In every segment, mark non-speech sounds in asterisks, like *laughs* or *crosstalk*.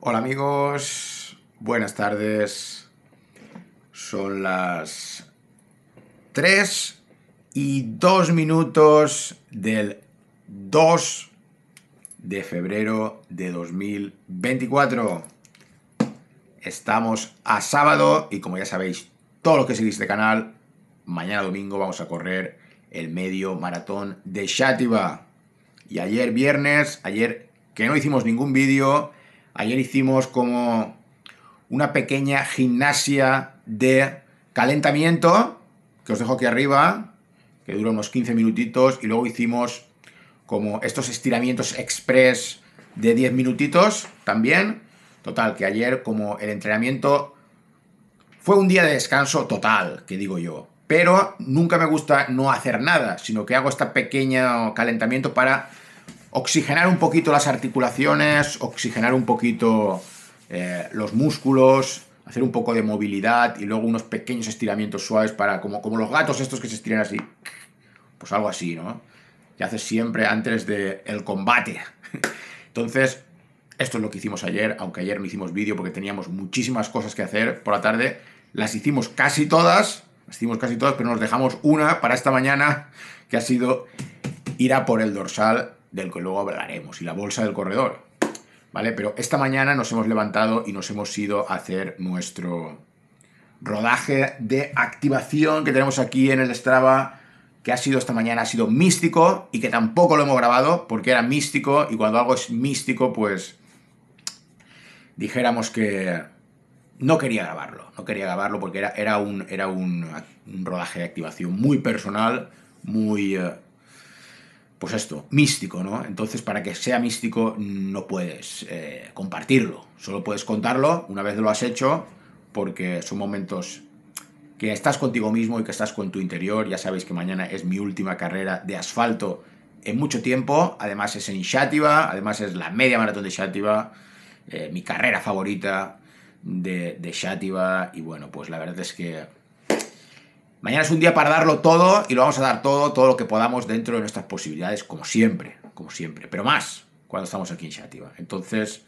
Hola amigos, buenas tardes. Son las 3 y 2 minutos del 2 de febrero de 2024. Estamos a sábado y como ya sabéis, todos los que seguís este canal, mañana domingo vamos a correr el medio maratón de Shatiba Y ayer viernes, ayer que no hicimos ningún vídeo, Ayer hicimos como una pequeña gimnasia de calentamiento, que os dejo aquí arriba, que dura unos 15 minutitos, y luego hicimos como estos estiramientos express de 10 minutitos también. Total, que ayer como el entrenamiento fue un día de descanso total, que digo yo. Pero nunca me gusta no hacer nada, sino que hago este pequeño calentamiento para oxigenar un poquito las articulaciones, oxigenar un poquito eh, los músculos, hacer un poco de movilidad y luego unos pequeños estiramientos suaves para, como, como los gatos estos que se estiran así, pues algo así, ¿no? Ya haces siempre antes del el combate. *laughs* Entonces, esto es lo que hicimos ayer, aunque ayer no hicimos vídeo porque teníamos muchísimas cosas que hacer por la tarde, las hicimos casi todas, las hicimos casi todas, pero nos dejamos una para esta mañana, que ha sido ir a por el dorsal del que luego hablaremos, y la bolsa del corredor, ¿vale? Pero esta mañana nos hemos levantado y nos hemos ido a hacer nuestro rodaje de activación que tenemos aquí en el Strava, que ha sido esta mañana, ha sido místico y que tampoco lo hemos grabado porque era místico y cuando algo es místico, pues dijéramos que no quería grabarlo, no quería grabarlo porque era, era, un, era un, rodaje de activación muy personal, muy... Eh, pues esto, místico, ¿no? Entonces, para que sea místico, no puedes eh, compartirlo. Solo puedes contarlo una vez lo has hecho, porque son momentos que estás contigo mismo y que estás con tu interior. Ya sabéis que mañana es mi última carrera de asfalto en mucho tiempo. Además, es en Shatiba, además, es la media maratón de Shativa, eh, mi carrera favorita de, Shatiba, Y bueno, pues la verdad es que Mañana es un día para darlo todo y lo vamos a dar todo, todo lo que podamos dentro de nuestras posibilidades, como siempre, como siempre, pero más cuando estamos aquí en Shativa. Entonces,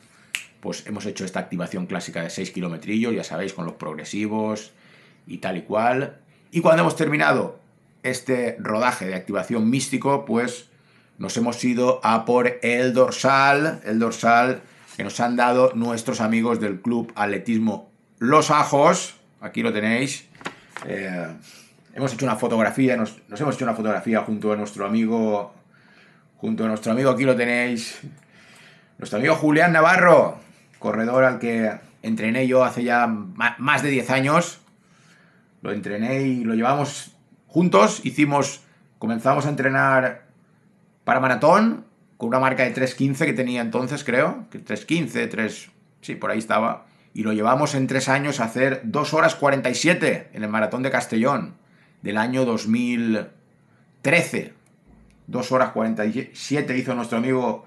pues hemos hecho esta activación clásica de 6 kilometrillos, ya sabéis, con los progresivos y tal y cual. Y cuando hemos terminado este rodaje de activación místico, pues nos hemos ido a por el dorsal, el dorsal que nos han dado nuestros amigos del Club Atletismo Los Ajos. Aquí lo tenéis eh, hemos hecho una fotografía, nos, hemos hecho una fotografía junto a nuestro amigo, junto a nuestro amigo, aquí lo tenéis, nuestro amigo Julián Navarro, corredor al que entrené yo hace ya más de 10 años. Lo entrené y lo llevamos juntos, hicimos, comenzamos a entrenar para maratón con una marca de 3.15 que tenía entonces, creo, que 3.15, 3, sí, por ahí estaba y lo llevamos en tres años a hacer 2 horas 47 en el Maratón de Castellón del año 2013. 2 horas 47 hizo nuestro amigo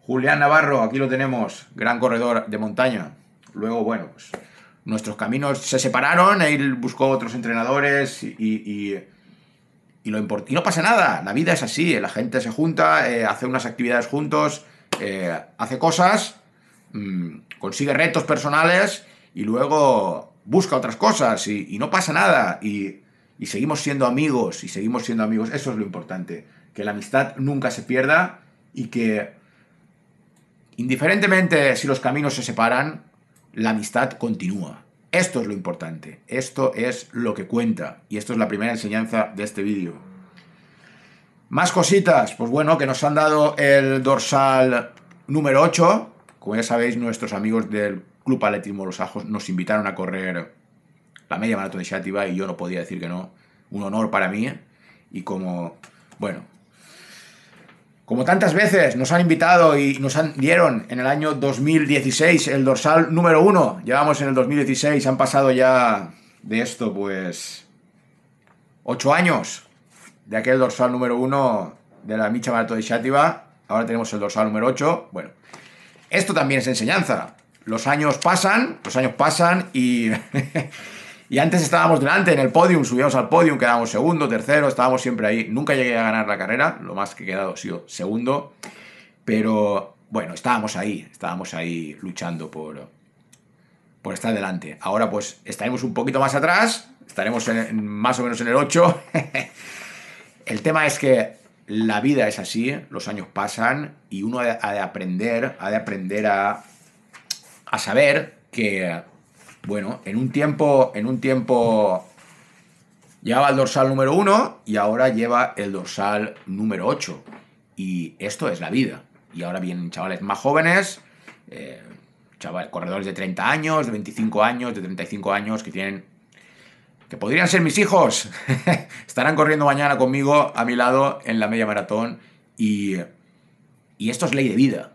Julián Navarro, aquí lo tenemos, gran corredor de montaña. Luego, bueno, pues nuestros caminos se separaron, él buscó otros entrenadores y, y, y no pasa nada, la vida es así, la gente se junta, eh, hace unas actividades juntos, eh, hace cosas Mm, consigue retos personales y luego busca otras cosas y, no pasa nada y, y, seguimos siendo amigos y seguimos siendo amigos. Eso es lo importante, que la amistad nunca se pierda y que indiferentemente si los caminos se separan, la amistad continúa. Esto es lo importante, esto es lo que cuenta y esto es la primera enseñanza de este vídeo. Más cositas, pues bueno, que nos han dado el dorsal número 8, como ya sabéis, nuestros amigos del Club Atletismo Los Ajos nos invitaron a correr la media maratón de y yo no podía decir que no. Un honor para mí. Y como, bueno, como tantas veces nos han invitado y nos dieron en el año 2016 el dorsal número uno. Llevamos en el 2016, han pasado ya de esto, pues, ocho años de aquel dorsal número uno de la Micha Maratón de Ahora tenemos el dorsal número 8. Bueno, esto también es enseñanza. Los años pasan, los años pasan y... *laughs* y antes estábamos delante en el podium, subíamos al podium, quedábamos segundo, tercero, estábamos siempre ahí. Nunca llegué a ganar la carrera, lo más que he quedado ha sido segundo. Pero bueno, estábamos ahí, estábamos ahí luchando por, por estar delante. Ahora pues estaremos un poquito más atrás, estaremos más o menos en el 8. *laughs* el tema es que la vida es así, los años pasan y uno ha de, aprender, ha de aprender a, a, saber que, bueno, en un tiempo, en un tiempo llevaba el dorsal número uno y ahora lleva el dorsal número 8. Y esto es la vida. Y ahora vienen chavales más jóvenes, eh, corredores de 30 años, de 25 años, de 35 años, que tienen que podrían ser mis hijos, *laughs* estarán corriendo mañana conmigo a mi lado en la media maratón y, y esto es ley de vida.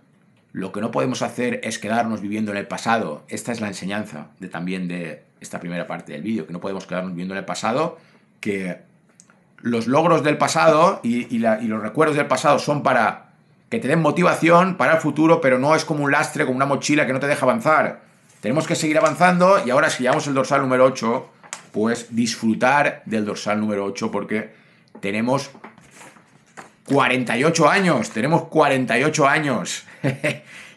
Lo que no podemos hacer es quedarnos viviendo en el pasado. Esta es la enseñanza de, también de esta primera parte del vídeo, que no podemos quedarnos viviendo en el pasado, que los logros del pasado y, y los recuerdos del pasado son para que te den motivación para el futuro, pero no es como un lastre, como una mochila que no te deja avanzar. Tenemos que seguir avanzando y ahora si llevamos el dorsal número 8, pues disfrutar del dorsal número 8 porque tenemos 48 años, tenemos 48 años. *laughs*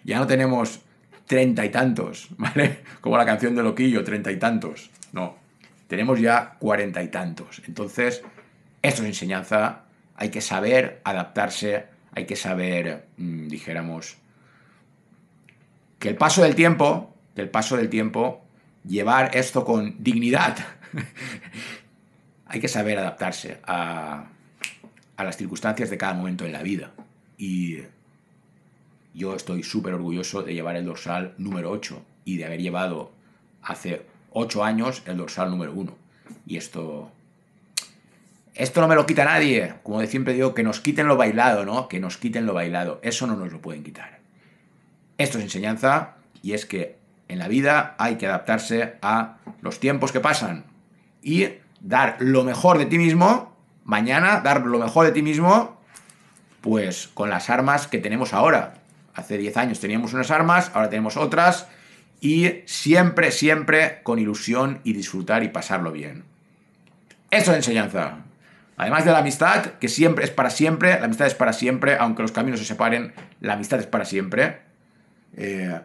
ya no tenemos treinta y tantos, *laughs* ¿vale? Como la canción de Loquillo, treinta y tantos. No, tenemos ya cuarenta y tantos. Entonces, esto es enseñanza, hay que saber adaptarse, hay que saber, mm, dijéramos, que el paso del tiempo, que el paso del tiempo, llevar esto con dignidad, *laughs* Hay que saber adaptarse a, las circunstancias de cada momento en la vida. Y yo estoy súper orgulloso de llevar el dorsal número 8 y de haber llevado hace 8 años el dorsal número 1. Y esto... Esto no me lo quita nadie. Como siempre digo, que nos quiten lo bailado, ¿no? Que nos quiten lo bailado. Eso no nos lo pueden quitar. Esto es enseñanza y es que en la vida hay que adaptarse a los tiempos que pasan y dar lo mejor de ti mismo, mañana dar lo mejor de ti mismo, pues con las armas que tenemos ahora. Hace 10 años teníamos unas armas, ahora tenemos otras, y siempre, siempre con ilusión y disfrutar y pasarlo bien. Eso es enseñanza. Además de la amistad, que siempre es para siempre, la amistad es para siempre, aunque los caminos se separen, la amistad es para siempre. Eh,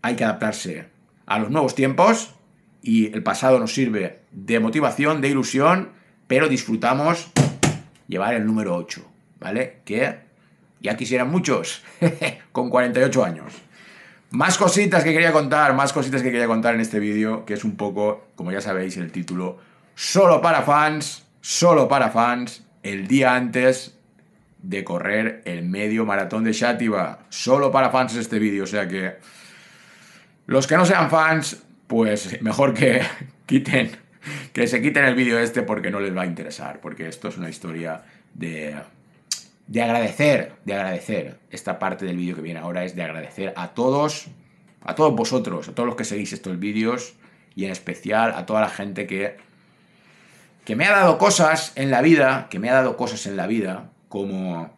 hay que adaptarse a los nuevos tiempos, y el pasado nos sirve de motivación, de ilusión, pero disfrutamos llevar el número 8, ¿vale? Que ya quisieran muchos, *laughs* con 48 años. Más cositas que quería contar, más cositas que quería contar en este vídeo, que es un poco, como ya sabéis, el título, solo para fans, solo para fans, el día antes de correr el medio maratón de Shatiba. Solo para fans este vídeo, o sea que los que no sean fans pues mejor que *laughs* quiten, que se quiten el vídeo este porque no les va a interesar, porque esto es una historia de, de agradecer, de agradecer. Esta parte del vídeo que viene ahora es de agradecer a todos, a todos vosotros, a todos los que seguís estos vídeos y en especial a toda la gente que que me ha dado cosas en la vida, que me ha dado cosas en la vida, como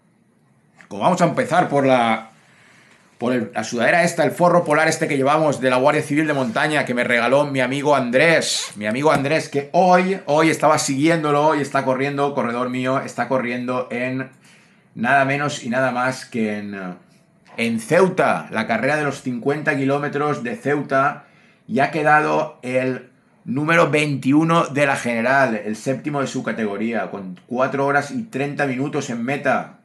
como vamos a empezar por la por la sudadera esta, el forro polar este que llevamos de la Guardia Civil de Montaña que me regaló mi amigo Andrés, mi amigo Andrés que hoy, hoy estaba siguiéndolo y está corriendo, corredor mío, está corriendo en nada menos y nada más que en, en Ceuta, la carrera de los 50 kilómetros de Ceuta y ha quedado el número 21 de la general, el séptimo de su categoría, con 4 horas y 30 minutos en meta,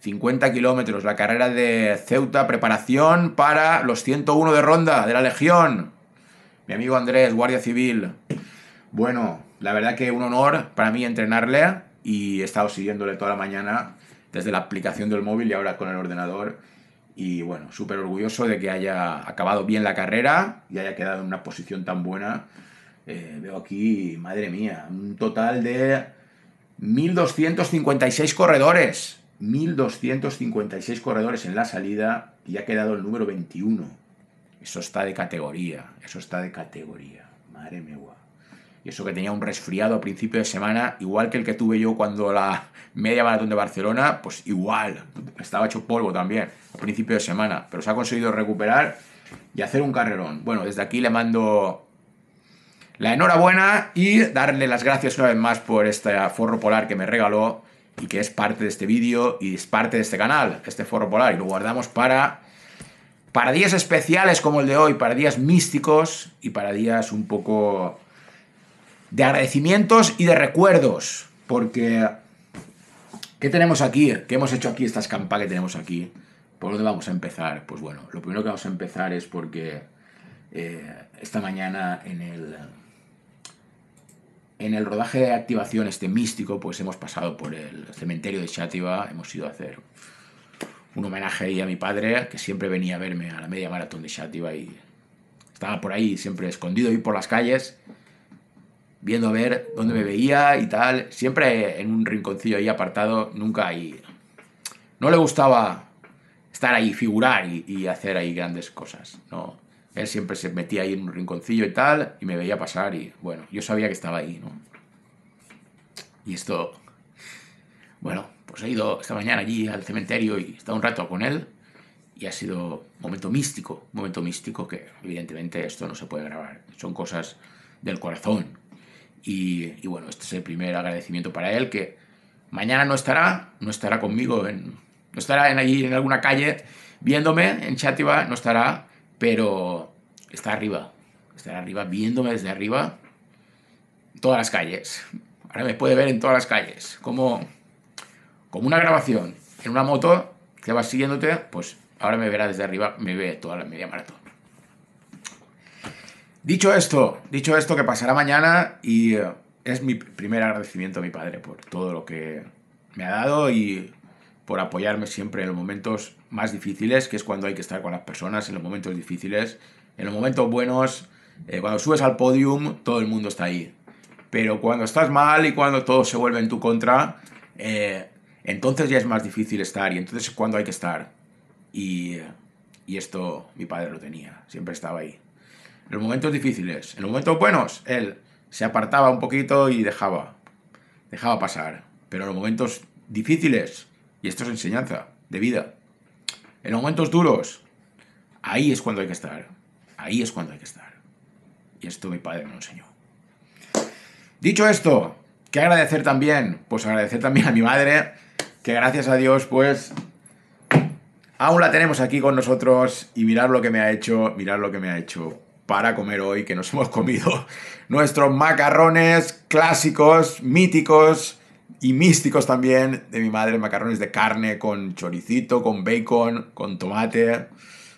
50 kilómetros, la carrera de Ceuta, preparación para los 101 de ronda de la Legión. Mi amigo Andrés, Guardia Civil. Bueno, la verdad que un honor para mí entrenarle y he estado siguiéndole toda la mañana desde la aplicación del móvil y ahora con el ordenador. Y bueno, súper orgulloso de que haya acabado bien la carrera y haya quedado en una posición tan buena. Eh, veo aquí, madre mía, un total de 1.256 corredores. 1.256 corredores en la salida y ha quedado el número 21. Eso está de categoría, eso está de categoría. Madre mía. Y eso que tenía un resfriado a principio de semana, igual que el que tuve yo cuando la media maratón de Barcelona, pues igual, estaba hecho polvo también a principio de semana, pero se ha conseguido recuperar y hacer un carrerón. Bueno, desde aquí le mando la enhorabuena y darle las gracias una vez más por este forro polar que me regaló y que es parte de este vídeo y es parte de este canal, este foro polar, y lo guardamos para, para días especiales como el de hoy, para días místicos y para días un poco de agradecimientos y de recuerdos, porque ¿qué tenemos aquí? ¿Qué hemos hecho aquí esta escampa que tenemos aquí? ¿Por dónde vamos a empezar? Pues bueno, lo primero que vamos a empezar es porque eh, esta mañana en el en el rodaje de activación este místico, pues hemos pasado por el cementerio de Chátiva, hemos ido a hacer un homenaje ahí a mi padre, que siempre venía a verme a la media maratón de Chátiva y estaba por ahí, siempre escondido, ahí por las calles, viendo a ver dónde me veía y tal, siempre en un rinconcillo ahí apartado, nunca ahí. No le gustaba estar ahí, figurar y hacer ahí grandes cosas, no él siempre se metía ahí en un rinconcillo y tal, y me veía pasar y bueno, yo sabía que estaba ahí, ¿no? Y esto, bueno, pues he ido esta mañana allí al cementerio y he estado un rato con él y ha sido un momento místico, momento místico que evidentemente esto no se puede grabar, son cosas del corazón. Y, bueno, este es el primer agradecimiento para él que mañana no estará, no estará conmigo, en, no estará en allí en alguna calle viéndome en chativa, no estará, pero está arriba, está arriba, viéndome desde arriba, todas las calles. Ahora me puede ver en todas las calles, como, como una grabación en una moto que va siguiéndote, pues ahora me verá desde arriba, me ve toda la media maratón. Dicho esto, dicho esto que pasará mañana y eh, es mi primer agradecimiento a mi padre por todo lo que me ha dado y por apoyarme siempre en los momentos más difíciles, que es cuando hay que estar con las personas en los momentos difíciles. En los momentos buenos, eh, cuando subes al podium, todo el mundo está ahí. Pero cuando estás mal y cuando todo se vuelve en tu contra, eh, entonces ya es más difícil estar. Y entonces es cuando hay que estar. Y, y esto mi padre lo tenía, siempre estaba ahí. En los momentos difíciles, en los momentos buenos, él se apartaba un poquito y dejaba, dejaba pasar. Pero en los momentos difíciles, y esto es enseñanza de vida, en momentos duros, ahí es cuando hay que estar. Ahí es cuando hay que estar. Y esto mi padre me lo enseñó. Dicho esto, que agradecer también? Pues agradecer también a mi madre, que gracias a Dios, pues aún la tenemos aquí con nosotros y mirar lo que me ha hecho, mirar lo que me ha hecho para comer hoy, que nos *laughs* hemos comido nuestros macarrones clásicos, míticos, y místicos también de mi madre, macarrones de carne con choricito, con bacon, con tomate,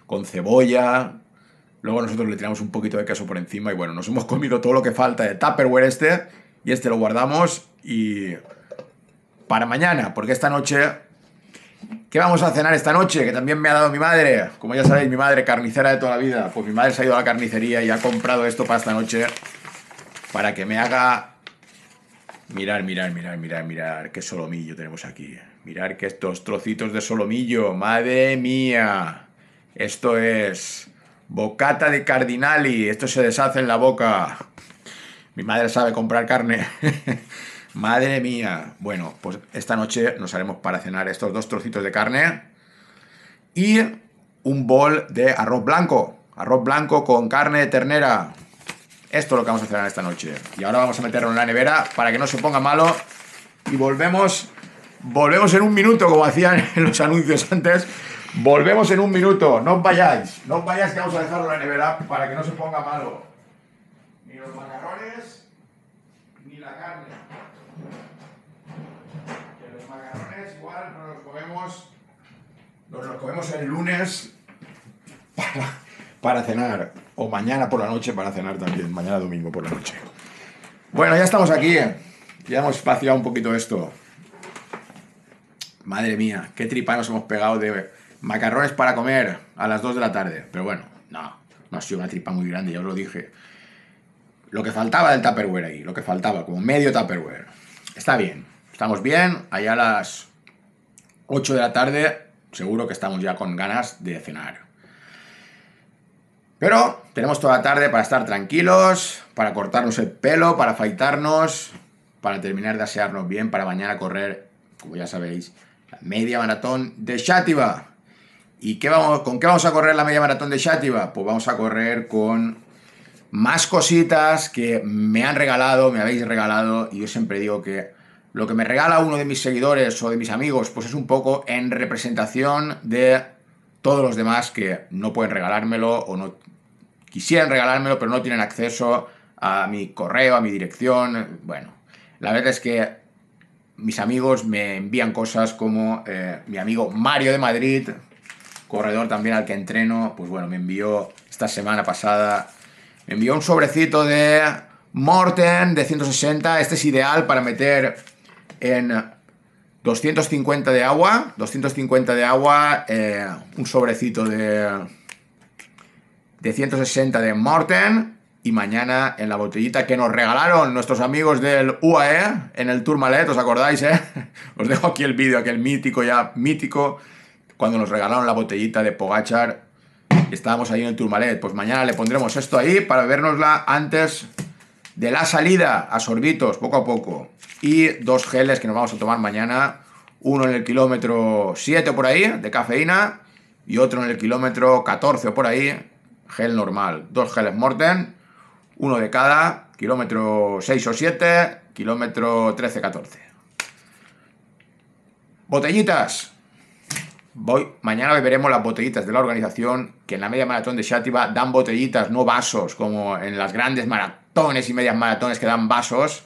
con cebolla. Luego nosotros le tiramos un poquito de queso por encima y bueno, nos hemos comido todo lo que falta de Tupperware este y este lo guardamos y para mañana, porque esta noche ¿Qué vamos a cenar esta noche? Que también me ha dado mi madre. Como ya sabéis, mi madre, carnicera de toda la vida. Pues mi madre se ha ido a la carnicería y ha comprado esto para esta noche. Para que me haga Mirar, mirar, mirar, mirar, mirar, qué solomillo tenemos aquí. Mirar que estos trocitos de solomillo, madre mía. Esto es bocata de cardinali, esto se deshace en la boca. Mi madre sabe comprar carne. *laughs* madre mía. Bueno, pues esta noche nos haremos para cenar estos dos trocitos de carne y un bol de arroz blanco. Arroz blanco con carne de ternera. Esto es lo que vamos a hacer esta noche. Y ahora vamos a meterlo en la nevera para que no se ponga malo. Y volvemos, volvemos en un minuto, como hacían *laughs* en los anuncios antes. Volvemos en un minuto. No os vayáis. No os vayáis que vamos a dejarlo en la nevera para que no se ponga malo. Ni los macarrones, ni la carne. los macarrones igual no los comemos. Nos los comemos el lunes para para cenar, o mañana por la noche para cenar también, mañana domingo por la noche. Bueno, ya estamos aquí, ¿eh? ya hemos espaciado un poquito esto. Madre mía, qué tripa nos hemos pegado de macarrones para comer a las 2 de la tarde. Pero bueno, no, no ha sido una tripa muy grande, ya os lo dije. Lo que faltaba del Tupperware ahí, lo que faltaba, como medio Tupperware. Está bien, estamos bien, allá a las 8 de la tarde seguro que estamos ya con ganas de cenar. Pero tenemos toda la tarde para estar tranquilos, para cortarnos el pelo, para afeitarnos, para terminar de asearnos bien, para mañana correr, como ya sabéis, la media maratón de Shativa. ¿Y qué vamos, con qué vamos a correr la media maratón de Shativa? Pues vamos a correr con más cositas que me han regalado, me habéis regalado, y yo siempre digo que lo que me regala uno de mis seguidores o de mis amigos, pues es un poco en representación de todos los demás que no pueden regalármelo o no quisieran regalármelo, pero no tienen acceso a mi correo, a mi dirección. Bueno, la verdad es que mis amigos me envían cosas como eh, mi amigo Mario de Madrid, corredor también al que entreno, pues bueno, me envió esta semana pasada, me envió un sobrecito de Morten de 160, este es ideal para meter en 250 de agua, 250 de agua, eh, un sobrecito de, de 160 de Morten y mañana en la botellita que nos regalaron nuestros amigos del UAE en el Tourmalet, ¿os acordáis, eh? *laughs* Os dejo aquí el vídeo, aquel mítico ya, mítico, cuando nos regalaron la botellita de Pogachar estábamos ahí en el Tourmalet. Pues mañana le pondremos esto ahí para vernosla antes de la salida a sorbitos poco a poco y dos geles que nos vamos a tomar mañana, uno en el kilómetro 7 por ahí de cafeína y otro en el kilómetro 14 por ahí, gel normal, dos geles Morten, uno de cada, kilómetro 6 o 7, kilómetro 13-14. Botellitas. Voy, mañana beberemos las botellitas de la organización, que en la media maratón de Shatiba dan botellitas, no vasos, como en las grandes maratones ...tones y medias maratones que dan vasos,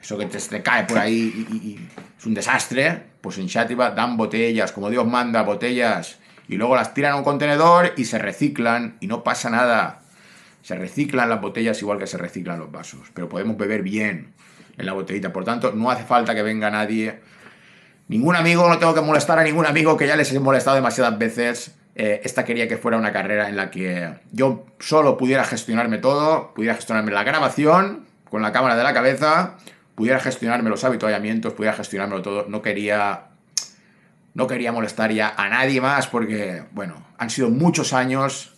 eso que te, cae por ahí y, y, es un desastre, pues en Shatiba dan botellas, como Dios manda, botellas, y luego las tiran a un contenedor y se reciclan y no pasa nada. Se reciclan las botellas igual que se reciclan los vasos, pero podemos beber bien en la botellita. Por tanto, no hace falta que venga nadie. Ningún amigo, no tengo que molestar a ningún amigo que ya les he molestado demasiadas veces. Eh, esta quería que fuera una carrera en la que yo solo pudiera gestionarme todo, pudiera gestionarme la grabación con la cámara de la cabeza, pudiera gestionarme los habituallamientos, pudiera gestionármelo todo. No quería, no quería molestar ya a nadie más porque, bueno, han sido muchos años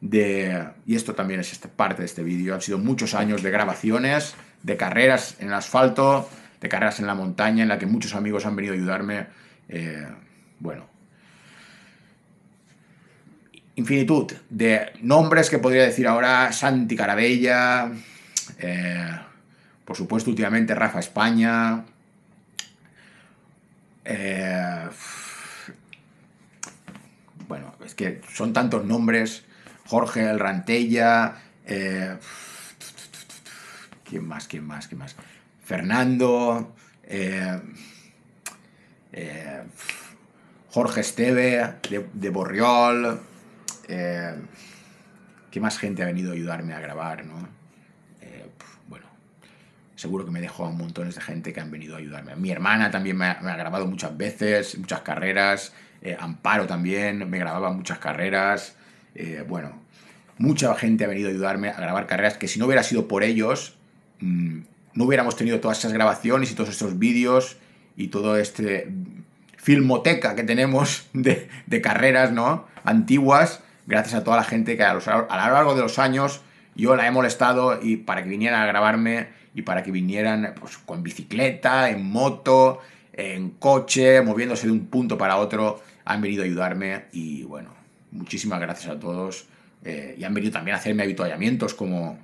de, y esto también es este, parte de este vídeo, han sido muchos años de grabaciones, de carreras en asfalto, de carreras en la montaña, en la que muchos amigos han venido a ayudarme. Eh, bueno, infinitud de nombres que podría decir ahora Santi Carabella, eh, por supuesto últimamente Rafa España, eh, bueno, es que son tantos nombres, Jorge El Rantella, eh, ¿quién más, quién más, quién más? Fernando, Jorge Esteve de Borriol, eh, ¿qué más gente ha venido a ayudarme a grabar? ¿no? Eh, bueno, seguro que me dejó a montones de gente que han venido a ayudarme. Mi hermana también me ha, grabado muchas veces, muchas carreras. Eh, Amparo también me grababa muchas carreras. Eh, bueno, mucha gente ha venido a ayudarme a grabar carreras que si no hubiera sido por ellos, mm, no hubiéramos tenido todas esas grabaciones y todos estos vídeos y todo este filmoteca que tenemos *laughs* de, de, carreras, ¿no? Antiguas, gracias a toda la gente que a, lo largo de los años yo la he molestado y para que vinieran a grabarme y para que vinieran pues, con bicicleta, en moto, en coche, moviéndose de un punto para otro, han venido a ayudarme y bueno, muchísimas gracias a todos. Eh, y han venido también a hacerme habituallamientos como,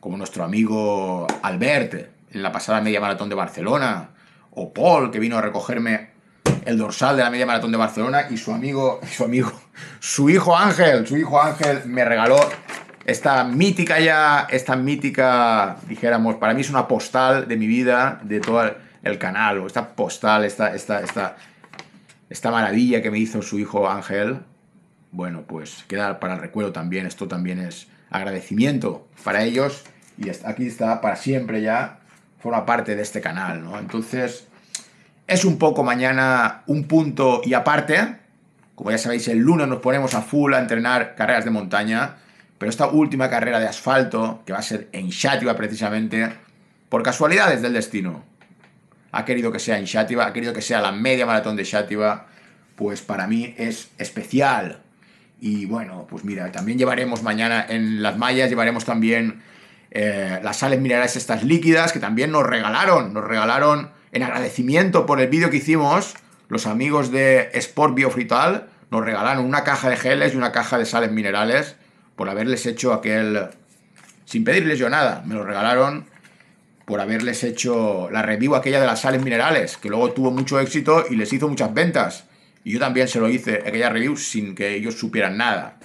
como nuestro amigo Albert en la pasada media maratón de Barcelona, o Paul que vino a recogerme el dorsal de la media maratón de Barcelona y su amigo, *laughs* su amigo, su hijo Ángel, su hijo Ángel me regaló esta mítica ya, esta mítica, dijéramos, para mí es una postal de mi vida, de todo el canal, o esta postal, esta, esta, esta, esta maravilla que me hizo su hijo Ángel. Bueno, pues queda para el recuerdo también, esto también es agradecimiento para ellos y aquí está para siempre ya, forma parte de este canal, ¿no? Entonces es un poco mañana un punto y aparte. Como ya sabéis, el lunes nos ponemos a full a entrenar carreras de montaña. Pero esta última carrera de asfalto, que va a ser en Xativa precisamente, por casualidades del destino, ha querido que sea en ha querido que sea la media maratón de Xativa, pues para mí es especial. Y bueno, pues mira, también llevaremos mañana en las mallas, llevaremos también eh, las sales minerales estas líquidas que también nos regalaron, nos regalaron en agradecimiento por el vídeo que hicimos, los amigos de Sport Biofrital nos regalaron una caja de geles y una caja de sales minerales por haberles hecho aquel... Sin pedirles yo nada, me lo regalaron por haberles hecho la review aquella de las sales minerales, que luego tuvo mucho éxito y les hizo muchas ventas. Y yo también se lo hice, aquella review, sin que ellos supieran nada.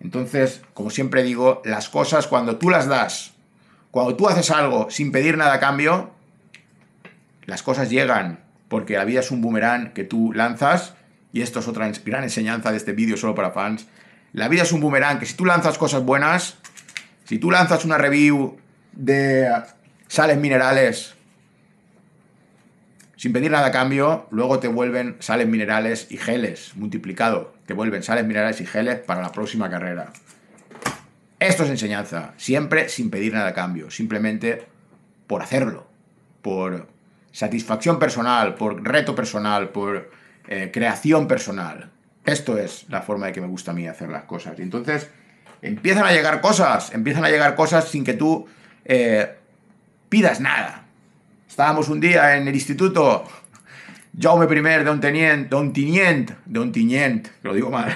Entonces, como siempre digo, las cosas cuando tú las das, cuando tú haces algo sin pedir nada a cambio, las cosas llegan, porque la vida es un boomerang que tú lanzas, y esto es otra gran enseñanza de este vídeo solo para fans, la vida es un boomerang que si tú lanzas cosas buenas, si tú lanzas una review de sales minerales sin pedir nada a cambio, luego te vuelven sales minerales y geles multiplicado, te vuelven sales minerales y geles para la próxima carrera. Esto es enseñanza, siempre sin pedir nada a cambio, simplemente por hacerlo, por satisfacción personal, por reto personal, por eh, creación personal. Esto es la forma de que me gusta a mí hacer las cosas. Y entonces empiezan a llegar cosas, empiezan a llegar cosas sin que tú eh, pidas nada. Estábamos un día en el instituto, Jaume I de un teniente, de un tinient, de un lo digo mal.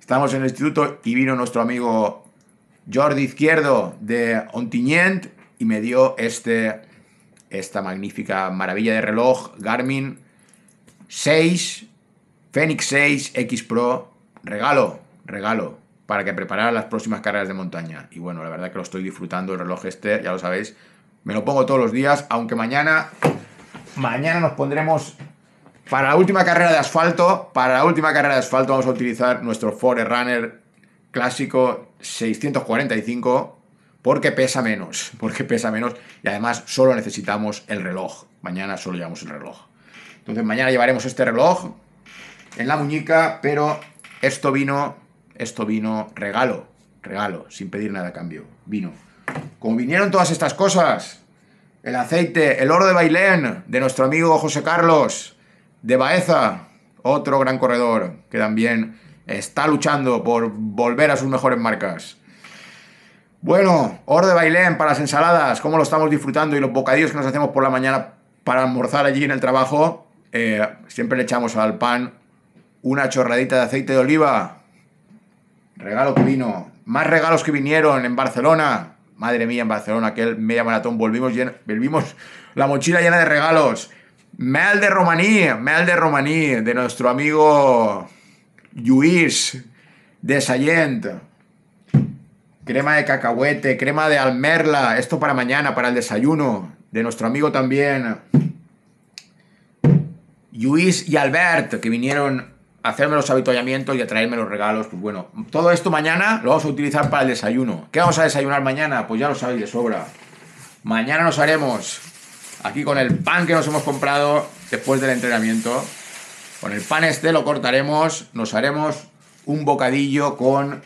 Estábamos en el instituto y vino nuestro amigo Jordi Izquierdo de Ontinient y me dio este esta magnífica maravilla de reloj Garmin 6, Fenix 6 X Pro, regalo, regalo, para que preparara las próximas carreras de montaña. Y bueno, la verdad que lo estoy disfrutando, el reloj este, ya lo sabéis, me lo pongo todos los días, aunque mañana, mañana nos pondremos para la última carrera de asfalto, para la última carrera de asfalto vamos a utilizar nuestro Forerunner clásico 645 porque pesa menos, *laughs* porque pesa menos y además solo necesitamos el reloj. Mañana solo llevamos el reloj. Entonces mañana llevaremos este reloj en la muñeca, pero esto vino, esto vino regalo, regalo, sin pedir nada a cambio, vino. Como vinieron todas estas cosas, el aceite, el oro de Bailén, de nuestro amigo José Carlos, de Baeza, otro gran corredor que también está luchando por volver a sus mejores marcas. Bueno, hora de bailén para las ensaladas, cómo lo estamos disfrutando y los bocadillos que nos hacemos por la mañana para almorzar allí en el trabajo. Eh, siempre le echamos al pan una chorradita de aceite de oliva. Regalo que vino. Más regalos que vinieron en Barcelona. Madre mía, en Barcelona, aquel media maratón, volvimos, volvimos la mochila llena de regalos. Mel de Romaní, Mel de Romaní, de nuestro amigo Lluís de Sallent crema de cacahuete, crema de almerla, esto para mañana, para el desayuno, de nuestro amigo también Luis y Albert, que vinieron a hacerme los avituallamientos y a traerme los regalos. Pues bueno, todo esto mañana lo vamos a utilizar para el desayuno. ¿Qué vamos a desayunar mañana? Pues ya lo sabéis de sobra. Mañana nos haremos aquí con el pan que nos hemos comprado después del entrenamiento. Con el pan este lo cortaremos, nos haremos un bocadillo con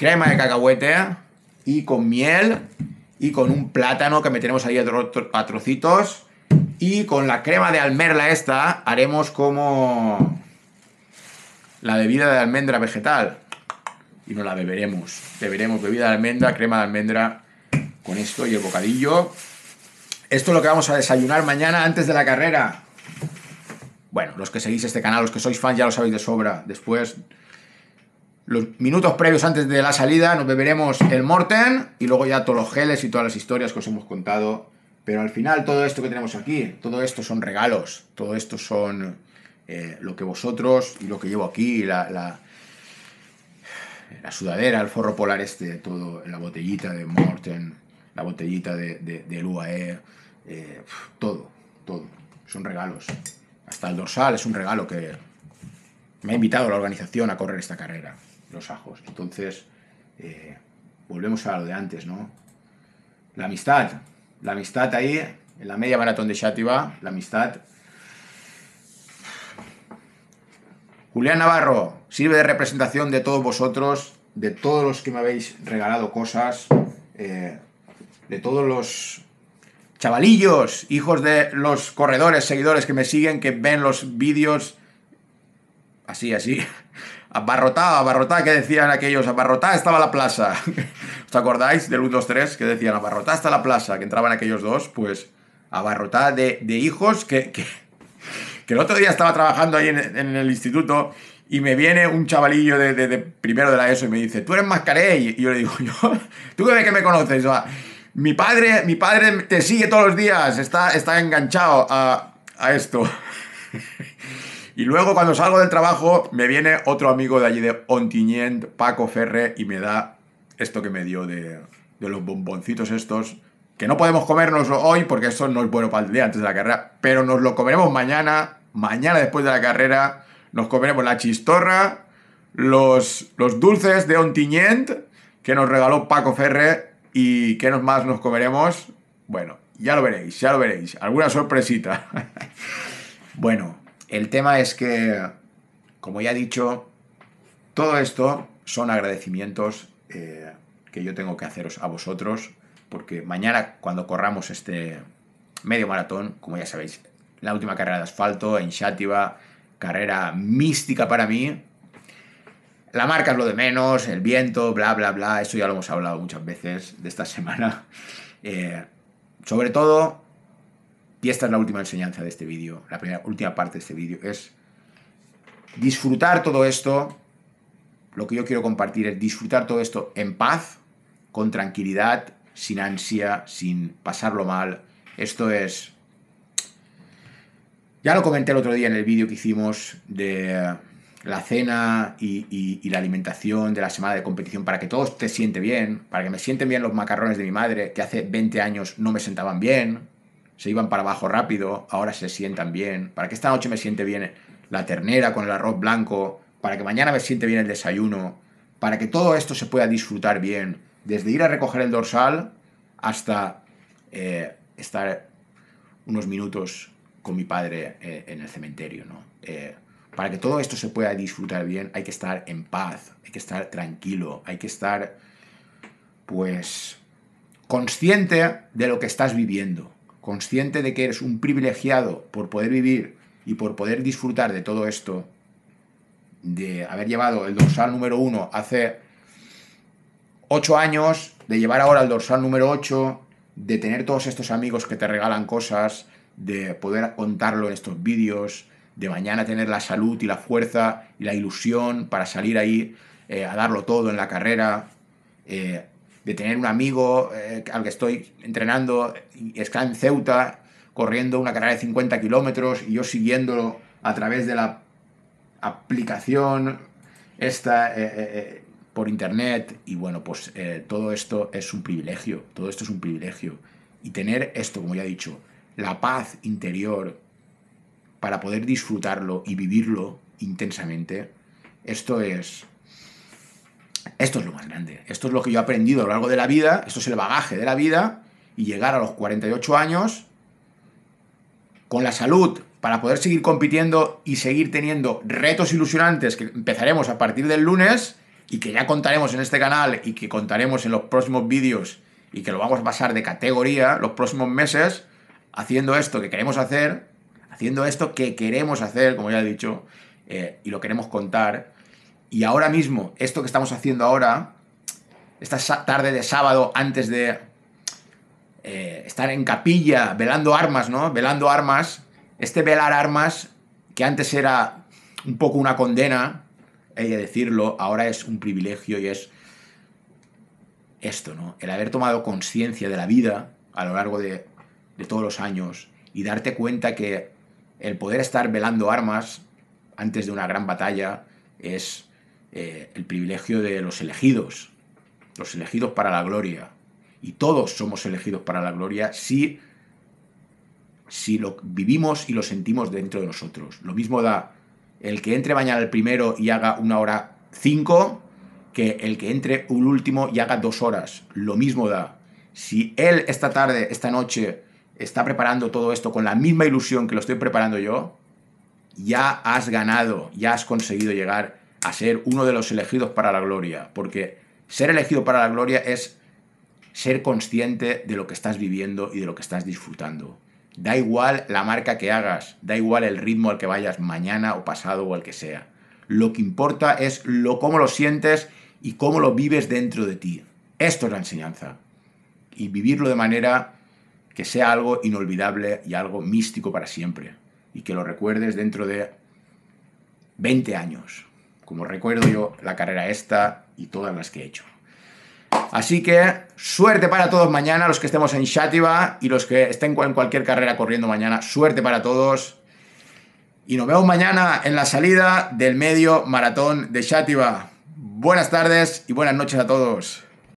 crema de cacahuete y con miel y con un plátano que metemos ahí a, trocitos y con la crema de almerla esta haremos como la bebida de almendra vegetal y nos la beberemos. Beberemos bebida de almendra, crema de almendra con esto y el bocadillo. Esto es lo que vamos a desayunar mañana antes de la carrera. Bueno, los que seguís este canal, los que sois fans ya lo sabéis de sobra. Después los minutos previos antes de la salida nos beberemos el Morten y luego ya todos los geles y todas las historias que os hemos contado. Pero al final todo esto que tenemos aquí, todo esto son regalos, todo esto son eh, lo que vosotros y lo que llevo aquí, la, sudadera, el forro polar este, todo, la botellita de Morten, la botellita de, de, del UAE, eh, todo, todo, son regalos. Hasta el dorsal es un regalo que me ha invitado la organización a correr esta carrera los ajos. Entonces, eh, volvemos a lo de antes, ¿no? La amistad. La amistad ahí, en la media maratón de Xativa, la amistad. Julián Navarro, sirve de representación de todos vosotros, de todos los que me habéis regalado cosas, eh, de todos los chavalillos, hijos de los corredores, seguidores que me siguen, que ven los vídeos así, así, abarrotada, abarrotada, que decían aquellos, abarrotada estaba la plaza. *laughs* ¿Os acordáis del 1, 2, 3 que decían, abarrotada está la plaza? Que entraban aquellos dos, pues, abarrotada de, hijos que, que, el otro día estaba trabajando ahí en, el instituto y me viene un chavalillo de, primero de la ESO y me dice, tú eres mascaré. Y yo le digo, *laughs* yo, ¿tú qué ves que me conoces? mi padre, mi padre te sigue todos los días, está, está enganchado a, a esto. *laughs* Y luego cuando salgo del trabajo me viene otro amigo de allí de Ontiñent, Paco Ferre, y me da esto que me dio de, los bomboncitos estos, que no podemos comernos hoy porque eso no es bueno para el día antes de la carrera, pero nos lo comeremos mañana, mañana después de la carrera, nos comeremos la chistorra, los, los dulces de Ontiñent que nos regaló Paco Ferre y qué más nos comeremos. Bueno, ya lo veréis, ya lo veréis. Alguna sorpresita. *laughs* bueno, el tema es que, como ya he dicho, todo esto son agradecimientos eh, que yo tengo que haceros a vosotros, porque mañana cuando corramos este medio maratón, como ya sabéis, la última carrera de asfalto en Shativa, carrera mística para mí. La marca es lo de menos, el viento, bla, bla, bla, eso ya lo hemos hablado muchas veces de esta *laughs* semana. Eh, sobre todo, y esta es la última enseñanza de este vídeo, la primera, última parte de este vídeo, es disfrutar todo esto, lo que yo quiero compartir es disfrutar todo esto en paz, con tranquilidad, sin ansia, sin pasarlo mal. Esto es... Ya lo comenté el otro día en el vídeo que hicimos de la cena y, y, la alimentación de la semana de competición para que todo te siente bien, para que me sienten bien los macarrones de mi madre, que hace 20 años no me sentaban bien, se iban para abajo rápido, ahora se sientan bien, para que esta noche me siente bien la ternera con el arroz blanco, para que mañana me siente bien el desayuno, para que todo esto se pueda disfrutar bien, desde ir a recoger el dorsal hasta eh, estar unos minutos con mi padre eh, en el cementerio, eh, para que todo esto se pueda disfrutar bien, hay que estar en paz, hay que estar tranquilo, hay que estar, pues, consciente de lo que estás viviendo consciente de que eres un privilegiado por poder vivir y por poder disfrutar de todo esto, de haber llevado el dorsal número uno hace ocho años, de llevar ahora el dorsal número 8, de tener todos estos amigos que te regalan cosas, de poder contarlo en estos vídeos, de mañana tener la salud y la fuerza y la ilusión para salir ahí eh, a darlo todo en la carrera. Eh, de tener un amigo eh, al que estoy entrenando, está en Ceuta corriendo una carrera de 50 kilómetros y yo siguiéndolo a través de la aplicación esta eh, eh, por internet y bueno, pues todo esto es un privilegio, todo esto es un privilegio y tener esto, como ya he dicho, la paz interior para poder disfrutarlo y vivirlo intensamente, esto es esto es lo más grande, esto es lo que yo he aprendido a lo largo de la vida, esto es el bagaje de la vida y llegar a los 48 años con la salud para poder seguir compitiendo y seguir teniendo retos ilusionantes que empezaremos a partir del lunes y que ya contaremos en este canal y que contaremos en los próximos vídeos y que lo vamos a pasar de categoría los próximos meses haciendo esto que queremos hacer, haciendo esto que queremos hacer, como ya he dicho, eh, y lo queremos contar y ahora mismo, esto que estamos haciendo ahora, esta tarde de sábado, antes de eh, estar en capilla, velando armas, ¿no? Velando armas, este velar armas, que antes era un poco una condena, hay que decirlo, ahora es un privilegio y es esto, ¿no? El haber tomado conciencia de la vida a lo largo de, todos los años y darte cuenta que el poder estar velando armas antes de una gran batalla es eh, el privilegio de los elegidos, los elegidos para la gloria. Y todos somos elegidos para la gloria si, si lo vivimos y lo sentimos dentro de nosotros. Lo mismo da el que entre mañana el primero y haga una hora cinco que el que entre un último y haga dos horas. Lo mismo da. Si él esta tarde, esta noche, está preparando todo esto con la misma ilusión que lo estoy preparando yo, ya has ganado, ya has conseguido llegar a ser uno de los elegidos para la gloria, porque ser elegido para la gloria es ser consciente de lo que estás viviendo y de lo que estás disfrutando. Da igual la marca que hagas, da igual el ritmo al que vayas mañana o pasado o al que sea. Lo que importa es lo cómo lo sientes y cómo lo vives dentro de ti. Esto es la enseñanza. Y vivirlo de manera que sea algo inolvidable y algo místico para siempre. Y que lo recuerdes dentro de 20 años como recuerdo yo la carrera esta y todas las que he hecho. Así que suerte para todos mañana, los que estemos en Shativa y los que estén en cualquier carrera corriendo mañana, suerte para todos. Y nos vemos mañana en la salida del medio maratón de Shativa. Buenas tardes y buenas noches a todos.